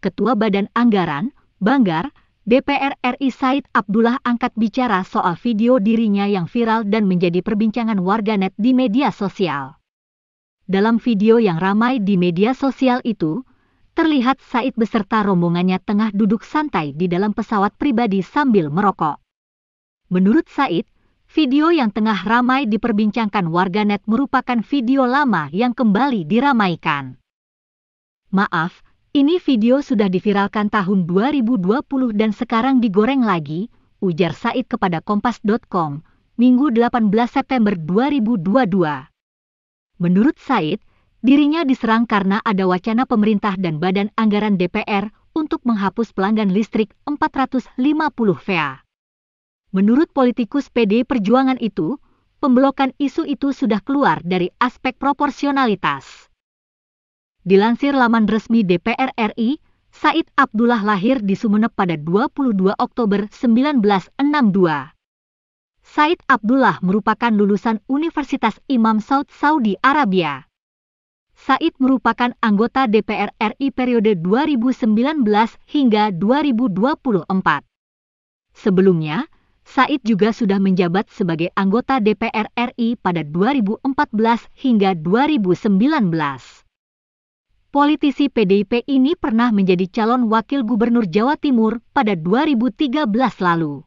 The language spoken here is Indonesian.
Ketua Badan Anggaran, Banggar, DPR RI Said Abdullah angkat bicara soal video dirinya yang viral dan menjadi perbincangan warganet di media sosial. Dalam video yang ramai di media sosial itu, terlihat Said beserta rombongannya tengah duduk santai di dalam pesawat pribadi sambil merokok. Menurut Said, video yang tengah ramai diperbincangkan warganet merupakan video lama yang kembali diramaikan. Maaf, ini video sudah diviralkan tahun 2020 dan sekarang digoreng lagi, ujar Said kepada Kompas.com, Minggu 18 September 2022. Menurut Said, dirinya diserang karena ada wacana pemerintah dan Badan Anggaran DPR untuk menghapus pelanggan listrik 450 VA. Menurut politikus PD Perjuangan itu, pemblokan isu itu sudah keluar dari aspek proporsionalitas. Dilansir laman resmi DPR RI, Said Abdullah lahir di Sumeneb pada 22 Oktober 1962. Said Abdullah merupakan lulusan Universitas Imam Saud Saudi Arabia. Said merupakan anggota DPR RI periode 2019 hingga 2024. Sebelumnya, Said juga sudah menjabat sebagai anggota DPR RI pada 2014 hingga 2019 politisi PDIP ini pernah menjadi calon wakil gubernur Jawa Timur pada 2013 lalu.